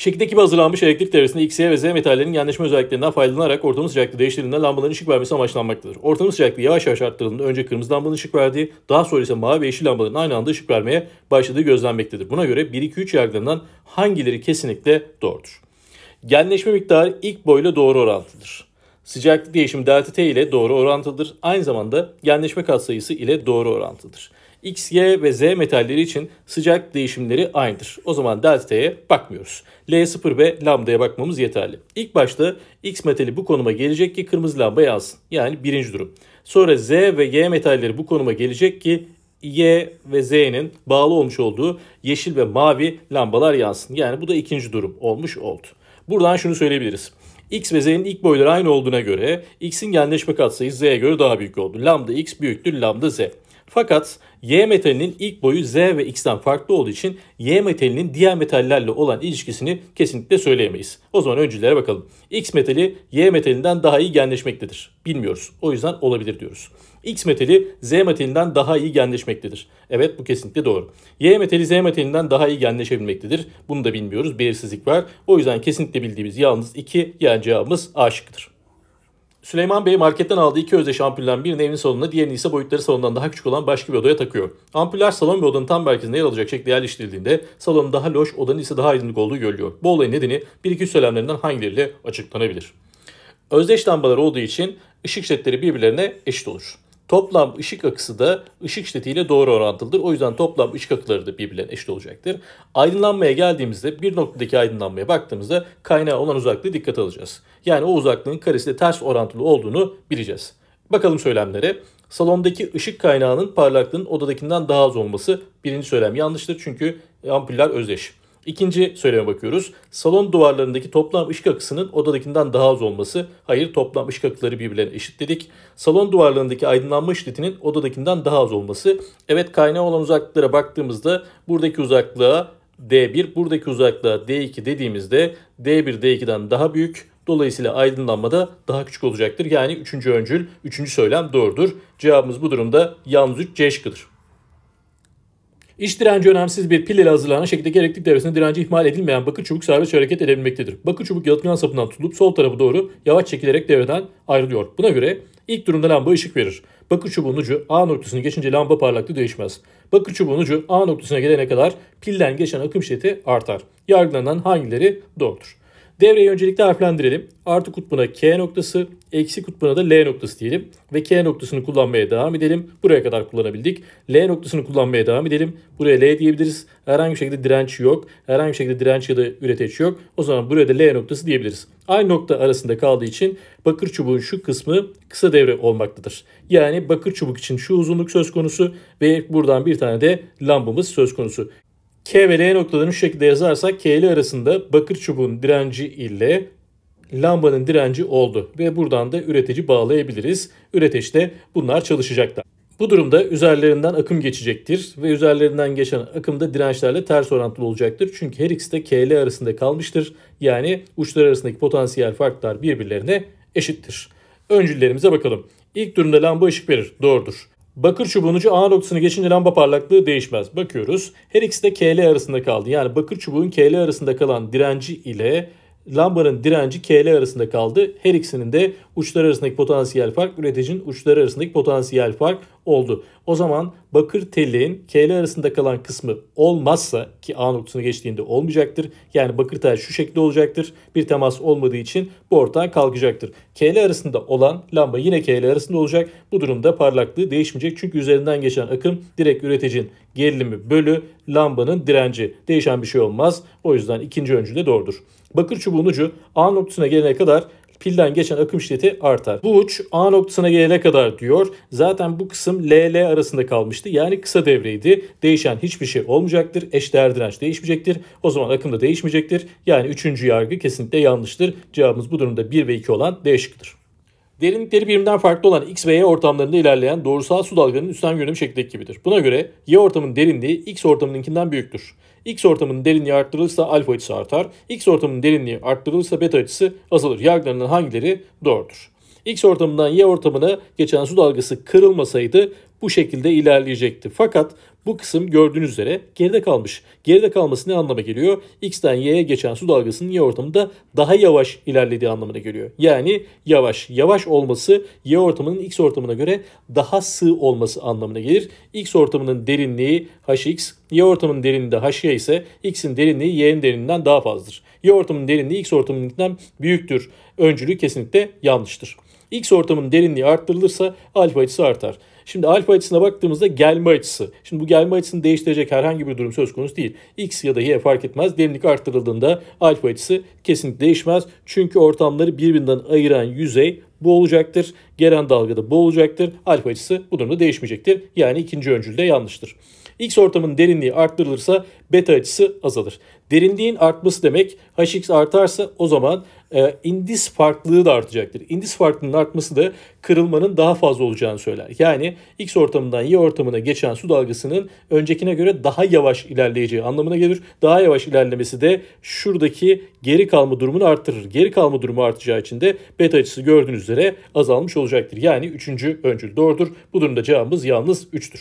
Şekilde gibi hazırlanmış elektrik devresinde X, Y ve Z metallerin genleşme özelliklerinden faydalanarak ortamın sıcaklığı değiştirildiğinde lambaların ışık vermesi amaçlanmaktadır. Ortamın sıcaklığı yavaş yavaş arttırıldığında önce kırmızı lambanın ışık verdiği, daha sonra ise mavi ve yeşil lambaların aynı anda ışık vermeye başladığı gözlenmektedir. Buna göre 1-2-3 yargılarından hangileri kesinlikle doğrudur? Genleşme miktarı ilk boyla doğru orantılıdır. Sıcaklık değişimi delta t ile doğru orantılıdır. Aynı zamanda genleşme katsayısı ile doğru orantılıdır. X, Y ve Z metalleri için sıcak değişimleri aynıdır. O zaman delta'ya bakmıyoruz. L0 ve lambdaya bakmamız yeterli. İlk başta X metali bu konuma gelecek ki kırmızı lamba yansın. Yani birinci durum. Sonra Z ve Y metalleri bu konuma gelecek ki Y ve Z'nin bağlı olmuş olduğu yeşil ve mavi lambalar yansın. Yani bu da ikinci durum olmuş oldu. Buradan şunu söyleyebiliriz. X ve Z'nin ilk boyları aynı olduğuna göre X'in genleşme katsayısı Z'ye göre daha büyük oldu. Lambda X büyüktür lambda Z. Fakat Y metalinin ilk boyu Z ve X'ten farklı olduğu için Y metalinin diğer metallerle olan ilişkisini kesinlikle söyleyemeyiz. O zaman öncülere bakalım. X metali Y metalinden daha iyi genleşmektedir. Bilmiyoruz. O yüzden olabilir diyoruz. X metali Z metalinden daha iyi genleşmektedir. Evet bu kesinlikle doğru. Y metali Z metalinden daha iyi genleşebilmektedir. Bunu da bilmiyoruz. Belirsizlik var. O yüzden kesinlikle bildiğimiz yalnız 2 yani cevabımız A şıkkıdır. Süleyman Bey marketten aldığı iki özdeş ampulden birini evin salonuna, diğerini ise boyutları salondan daha küçük olan başka bir odaya takıyor. Ampuller salon ve odanın tam merkezinde yer alacak şekilde yerleştirildiğinde salonun daha loş, odanın ise daha aydınlık olduğu görülüyor. Bu olayın nedeni bir iki söylemlerinden hangileriyle açıklanabilir. Özdeş lambalar olduğu için ışık şeritleri birbirlerine eşit olur. Toplam ışık akısı da ışık şiddetiyle doğru orantılıdır. O yüzden toplam ışık akıları da birbirlerine eşit olacaktır. Aydınlanmaya geldiğimizde bir noktadaki aydınlanmaya baktığımızda kaynağı olan uzaklığı dikkat alacağız. Yani o uzaklığın karesiyle ters orantılı olduğunu bileceğiz. Bakalım söylemlere. Salondaki ışık kaynağının parlaklığının odadakinden daha az olması birinci söylem yanlıştır çünkü ampuller özdeş. İkinci söyleme bakıyoruz. Salon duvarlarındaki toplam ışık akısının odadakinden daha az olması. Hayır toplam ışık akıları birbirlerine eşit dedik. Salon duvarlarındaki aydınlanma şiddetinin odadakinden daha az olması. Evet kaynağı olan uzaklıklara baktığımızda buradaki uzaklığa D1, buradaki uzaklığa D2 dediğimizde D1 D2'den daha büyük. Dolayısıyla aydınlanma da daha küçük olacaktır. Yani üçüncü öncül, üçüncü söylem doğrudur. Cevabımız bu durumda yalnız 3 C şıkkıdır. İş direnci önemsiz bir pil ile hazırlanan şekilde elektrik devresinde direnci ihmal edilmeyen bakır çubuk serbest hareket edebilmektedir. Bakır çubuk yalıtkan sapından tutulup sol tarafı doğru yavaş çekilerek devreden ayrılıyor. Buna göre ilk durumda lamba ışık verir. Bakır çubuğun ucu A noktasını geçince lamba parlaklığı değişmez. Bakır çubuğun ucu A noktasına gelene kadar pilden geçen akım şiddeti artar. Yargılanan hangileri doğrudur? Devreyi öncelikle harflendirelim. Artı kutbuna K noktası, eksi kutbuna da L noktası diyelim. Ve K noktasını kullanmaya devam edelim. Buraya kadar kullanabildik. L noktasını kullanmaya devam edelim. Buraya L diyebiliriz. Herhangi bir şekilde direnç yok. Herhangi bir şekilde direnç ya da üreteç yok. O zaman buraya da L noktası diyebiliriz. Aynı nokta arasında kaldığı için bakır çubuğun şu kısmı kısa devre olmaktadır. Yani bakır çubuk için şu uzunluk söz konusu ve buradan bir tane de lambamız söz konusu. K ve L noktalarını şu şekilde yazarsak K ile arasında bakır çubuğun direnci ile lambanın direnci oldu ve buradan da üretici bağlayabiliriz. Üreteçte bunlar çalışacaklar. Bu durumda üzerlerinden akım geçecektir ve üzerlerinden geçen akım da dirençlerle ters orantılı olacaktır. Çünkü her ikisi de KL arasında kalmıştır. Yani uçlar arasındaki potansiyel farklar birbirlerine eşittir. Öncüllerimize bakalım. İlk durumda lamba ışık verir. Doğrudur. Bakır çubuğunucu ucu A noktasını geçince lamba parlaklığı değişmez. Bakıyoruz. Her ikisi de KL arasında kaldı. Yani bakır çubuğun KL arasında kalan direnci ile lambanın direnci KL arasında kaldı. Her ikisinin de uçlar arasındaki potansiyel fark üreticinin uçları arasındaki potansiyel fark oldu. O zaman bakır telin KL arasında kalan kısmı olmazsa ki A noktasını geçtiğinde olmayacaktır. Yani bakır tel şu şekilde olacaktır. Bir temas olmadığı için bu ortağa kalkacaktır. KL arasında olan lamba yine KL arasında olacak. Bu durumda parlaklığı değişmeyecek. Çünkü üzerinden geçen akım direkt üreticinin gerilimi bölü lambanın direnci. Değişen bir şey olmaz. O yüzden ikinci öncü de doğrudur. Bakır çubuğun ucu A noktasına gelene kadar pilden geçen akım şiddeti artar. Bu uç A noktasına gelene kadar diyor. Zaten bu kısım LL arasında kalmıştı. Yani kısa devreydi. Değişen hiçbir şey olmayacaktır. Eşdeğer direnç değişmeyecektir. O zaman akım da değişmeyecektir. Yani üçüncü yargı kesinlikle yanlıştır. Cevabımız bu durumda 1 ve 2 olan D şıkkıdır. Derinlikleri birbirinden farklı olan X ve Y ortamlarında ilerleyen doğrusal su dalganın üstten görünüm şeklindeki gibidir. Buna göre Y ortamının derinliği X ortamınınkinden büyüktür. X ortamının derinliği arttırılırsa alfa açısı artar. X ortamının derinliği arttırılırsa beta açısı azalır. Yargılarının hangileri doğrudur? X ortamından Y ortamına geçen su dalgası kırılmasaydı bu şekilde ilerleyecekti. Fakat bu kısım gördüğünüz üzere geride kalmış. Geride kalması ne anlama geliyor? X'den Y'ye geçen su dalgasının Y ortamında daha yavaş ilerlediği anlamına geliyor. Yani yavaş. Yavaş olması Y ortamının X ortamına göre daha sığ olması anlamına gelir. X ortamının derinliği Hx, Y ortamının derinliği de Hy ise X'in derinliği Y'nin derinliğinden daha fazladır. Y ortamının derinliği X ortamından büyüktür. Öncülüğü kesinlikle yanlıştır. X ortamının derinliği arttırılırsa alfa açısı artar. Şimdi alfa açısına baktığımızda gelme açısı. Şimdi bu gelme açısını değiştirecek herhangi bir durum söz konusu değil. X ya da Y fark etmez. Derinlik arttırıldığında alfa açısı kesinlikle değişmez. Çünkü ortamları birbirinden ayıran yüzey bu olacaktır. Gelen dalgada bu olacaktır. Alfa açısı bu durumda değişmeyecektir. Yani ikinci öncül de yanlıştır. X ortamının derinliği arttırılırsa beta açısı azalır. Derinliğin artması demek Hx artarsa o zaman e, indis farklılığı da artacaktır. İndis farklılığının artması da kırılmanın daha fazla olacağını söyler. Yani X ortamından Y ortamına geçen su dalgasının öncekine göre daha yavaş ilerleyeceği anlamına gelir. Daha yavaş ilerlemesi de şuradaki geri kalma durumunu arttırır. Geri kalma durumu artacağı için de beta açısı gördüğünüz üzere azalmış olacaktır. Yani üçüncü öncül doğrudur. Bu durumda cevabımız yalnız 3'tür.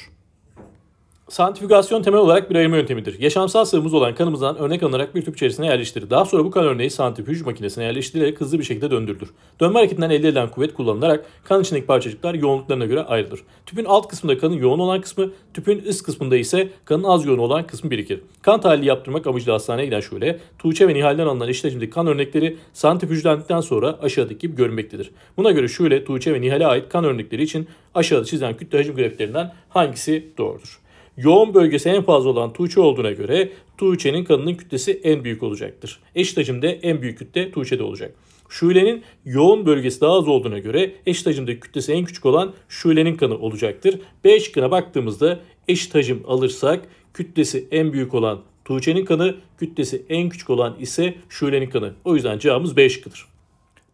Santrifügasyon temel olarak bir ayırma yöntemidir. Yaşamsal sıvımız olan kanımızdan örnek alınarak bir tüp içerisine yerleştirilir. Daha sonra bu kan örneği santrifüj makinesine yerleştirilerek hızlı bir şekilde döndürülür. Dönme hareketinden elde edilen kuvvet kullanılarak kan içindeki parçacıklar yoğunluklarına göre ayrılır. Tüpün alt kısmında kanın yoğun olan kısmı, tüpün üst kısmında ise kanın az yoğun olan kısmı birikir. Kan tahlili yaptırmak amacıyla hastaneye giden şöyle, Tuğçe ve Nihal'den alınan işlemcindeki kan örnekleri santrifüjlendikten sonra aşağıdaki gibi görünmektedir. Buna göre şöyle, Tuğçe ve Nihal'e ait kan örnekleri için aşağıda çizilen kütle hacim grafiklerinden hangisi doğrudur? yoğun bölgesi en fazla olan Tuğçe olduğuna göre Tuğçe'nin kanının kütlesi en büyük olacaktır. Eşit hacimde en büyük kütle Tuğçe'de olacak. Şule'nin yoğun bölgesi daha az olduğuna göre eşit hacimde kütlesi en küçük olan Şule'nin kanı olacaktır. B şıkkına baktığımızda eşit hacim alırsak kütlesi en büyük olan Tuğçe'nin kanı, kütlesi en küçük olan ise Şule'nin kanı. O yüzden cevabımız B şıkkıdır.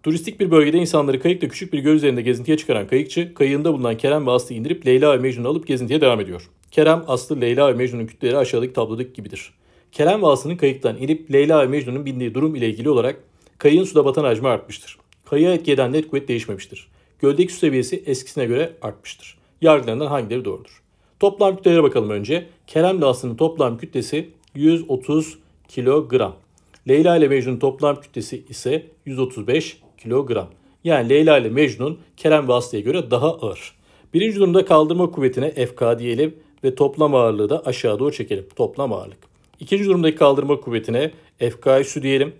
Turistik bir bölgede insanları kayıkla küçük bir göl üzerinde gezintiye çıkaran kayıkçı, kayığında bulunan Kerem ve Aslı'yı indirip Leyla ve Mecnun'u alıp gezintiye devam ediyor. Kerem aslı Leyla ve Mecnun'un kütleleri aşağıdaki tablodaki gibidir. Kerem ve Aslı'nın kayıktan inip Leyla ve Mecnun'un bindiği durum ile ilgili olarak kayığın suda batan hacmi artmıştır. Kayığa etki eden net kuvvet değişmemiştir. Göldeki su seviyesi eskisine göre artmıştır. Yargılarından hangileri doğrudur? Toplam kütlelere bakalım önce. Kerem ile Aslı'nın toplam kütlesi 130 kilogram. Leyla ile Mecnun'un toplam kütlesi ise 135 kilogram. Yani Leyla ile Mecnun Kerem ve Aslı'ya göre daha ağır. Birinci durumda kaldırma kuvvetine FK diyelim ve toplam ağırlığı da aşağı doğru çekelim. Toplam ağırlık. İkinci durumdaki kaldırma kuvvetine FK üssü diyelim.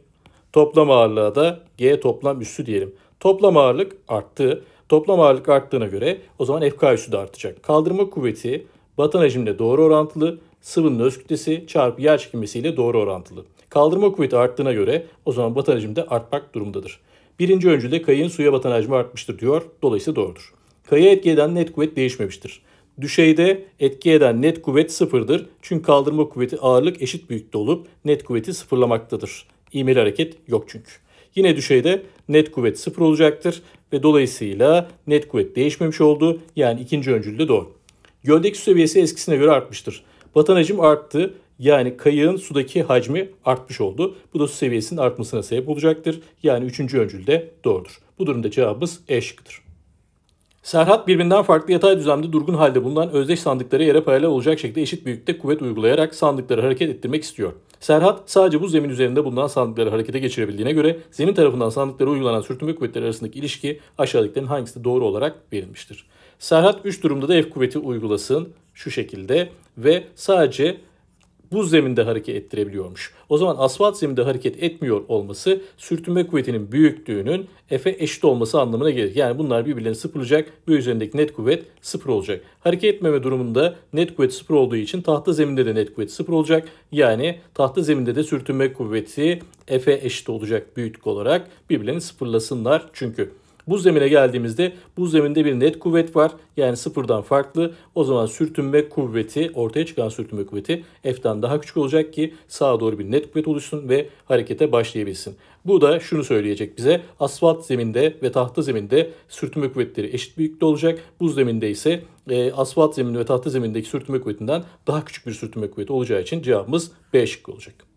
Toplam ağırlığa da G toplam üssü diyelim. Toplam ağırlık arttı. Toplam ağırlık arttığına göre o zaman FK üssü de artacak. Kaldırma kuvveti batan hacimle doğru orantılı. Sıvının öz kütlesi çarpı yer çekilmesiyle doğru orantılı. Kaldırma kuvveti arttığına göre o zaman batan hacim de artmak durumundadır. Birinci öncülde kayın suya batan hacmi artmıştır diyor. Dolayısıyla doğrudur. Kayığa etki eden net kuvvet değişmemiştir. Düşeyde etki eden net kuvvet sıfırdır. Çünkü kaldırma kuvveti ağırlık eşit büyüklükte olup net kuvveti sıfırlamaktadır. İğmeli hareket yok çünkü. Yine düşeyde net kuvvet sıfır olacaktır ve dolayısıyla net kuvvet değişmemiş oldu. Yani ikinci öncülde de doğru. Göldeki su seviyesi eskisine göre artmıştır. Batan hacim arttı. Yani kayığın sudaki hacmi artmış oldu. Bu da su seviyesinin artmasına sebep olacaktır. Yani üçüncü öncülde doğrudur. Bu durumda cevabımız E şıkkıdır. Serhat birbirinden farklı yatay düzlemde durgun halde bulunan özdeş sandıkları yere paralel olacak şekilde eşit büyüklükte kuvvet uygulayarak sandıkları hareket ettirmek istiyor. Serhat sadece bu zemin üzerinde bulunan sandıkları harekete geçirebildiğine göre zemin tarafından sandıklara uygulanan sürtünme kuvvetleri arasındaki ilişki aşağıdakilerin hangisi doğru olarak verilmiştir. Serhat 3 durumda da F kuvveti uygulasın şu şekilde ve sadece buz zeminde hareket ettirebiliyormuş. O zaman asfalt zeminde hareket etmiyor olması sürtünme kuvvetinin büyüklüğünün F'e eşit olması anlamına gelir. Yani bunlar birbirlerini sıfırlayacak ve üzerindeki net kuvvet sıfır olacak. Hareket etmeme durumunda net kuvvet sıfır olduğu için tahta zeminde de net kuvvet sıfır olacak. Yani tahta zeminde de sürtünme kuvveti F'e eşit olacak büyüklük olarak birbirlerini sıfırlasınlar çünkü. Buz zemine geldiğimizde buz zeminde bir net kuvvet var. Yani sıfırdan farklı. O zaman sürtünme kuvveti, ortaya çıkan sürtünme kuvveti F'den daha küçük olacak ki sağa doğru bir net kuvvet oluşsun ve harekete başlayabilsin. Bu da şunu söyleyecek bize. Asfalt zeminde ve tahta zeminde sürtünme kuvvetleri eşit büyüklükte olacak. Buz zeminde ise e, asfalt zemini ve tahta zemindeki sürtünme kuvvetinden daha küçük bir sürtünme kuvveti olacağı için cevabımız B şıkkı olacak.